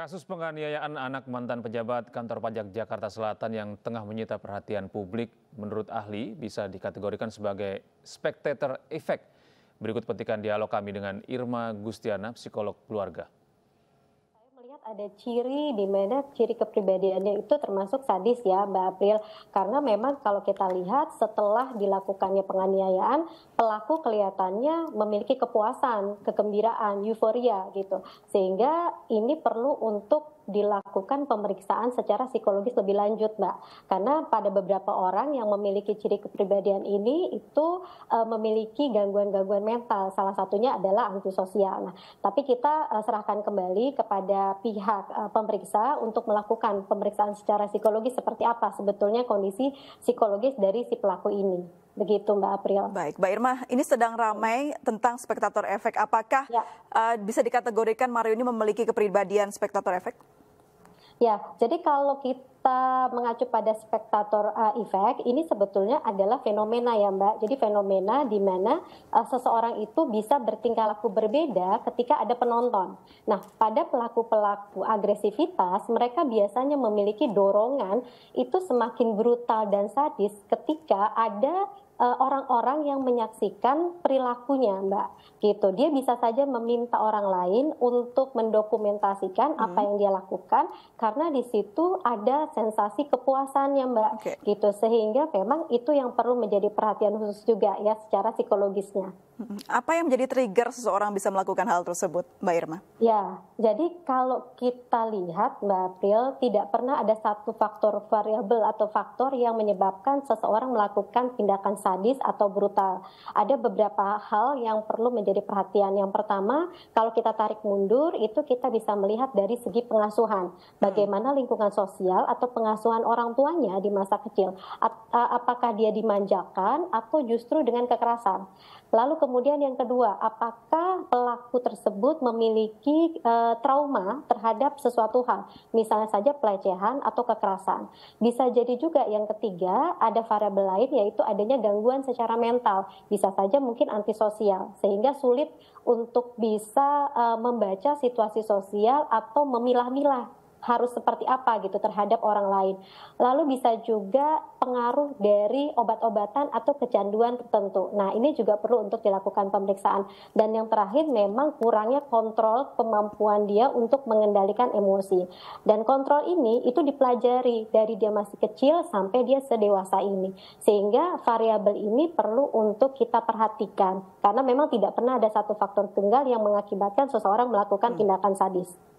Kasus penganiayaan anak mantan pejabat kantor pajak Jakarta Selatan yang tengah menyita perhatian publik menurut ahli bisa dikategorikan sebagai spectator effect. Berikut petikan dialog kami dengan Irma Gustiana, psikolog keluarga lihat ada ciri di mana ciri kepribadiannya itu termasuk sadis ya Mbak April karena memang kalau kita lihat setelah dilakukannya penganiayaan pelaku kelihatannya memiliki kepuasan, kegembiraan, euforia gitu. Sehingga ini perlu untuk dilakukan pemeriksaan secara psikologis lebih lanjut, Mbak. Karena pada beberapa orang yang memiliki ciri kepribadian ini itu e, memiliki gangguan-gangguan mental. Salah satunya adalah antisosial. Nah, tapi kita e, serahkan kembali kepada pihak uh, pemeriksa untuk melakukan pemeriksaan secara psikologis seperti apa sebetulnya kondisi psikologis dari si pelaku ini. Begitu Mbak April. Baik, Mbak Irma, ini sedang ramai tentang spektator efek. Apakah ya. uh, bisa dikategorikan Mario ini memiliki kepribadian spektator efek? Ya, jadi kalau kita kita mengacu pada spektator uh, eh, effect ini sebetulnya adalah fenomena ya Mbak. Jadi fenomena di mana uh, seseorang itu bisa bertingkah laku berbeda ketika ada penonton. Nah, pada pelaku-pelaku agresivitas mereka biasanya memiliki dorongan itu semakin brutal dan sadis ketika ada eh, orang-orang yang menyaksikan perilakunya, Mbak. Gitu. Dia bisa saja meminta orang lain untuk mendokumentasikan hmm. apa yang dia lakukan karena di situ ada sensasi kepuasannya Mbak. Okay. Gitu sehingga memang itu yang perlu menjadi perhatian khusus juga ya secara psikologisnya. Apa yang menjadi trigger seseorang bisa melakukan hal tersebut, Mbak Irma? Ya, jadi kalau kita lihat Mbak April tidak pernah ada satu faktor variabel atau faktor yang menyebabkan seseorang melakukan tindakan sadis atau brutal. Ada beberapa hal yang perlu menjadi perhatian. Yang pertama, kalau kita tarik mundur itu kita bisa melihat dari segi pengasuhan. Hmm. Bagaimana lingkungan sosial atau atau pengasuhan orang tuanya di masa kecil. Apakah dia dimanjakan atau justru dengan kekerasan? Lalu kemudian yang kedua, apakah pelaku tersebut memiliki uh, trauma terhadap sesuatu hal, misalnya saja pelecehan atau kekerasan. Bisa jadi juga yang ketiga, ada variabel lain yaitu adanya gangguan secara mental, bisa saja mungkin antisosial sehingga sulit untuk bisa uh, membaca situasi sosial atau memilah-milah harus seperti apa gitu terhadap orang lain. Lalu bisa juga pengaruh dari obat-obatan atau kecanduan tertentu. Nah, ini juga perlu untuk dilakukan pemeriksaan. Dan yang terakhir memang kurangnya kontrol kemampuan dia untuk mengendalikan emosi. Dan kontrol ini itu dipelajari dari dia masih kecil sampai dia sedewasa ini. Sehingga variabel ini perlu untuk kita perhatikan karena memang tidak pernah ada satu faktor tunggal yang mengakibatkan seseorang melakukan hmm. tindakan sadis.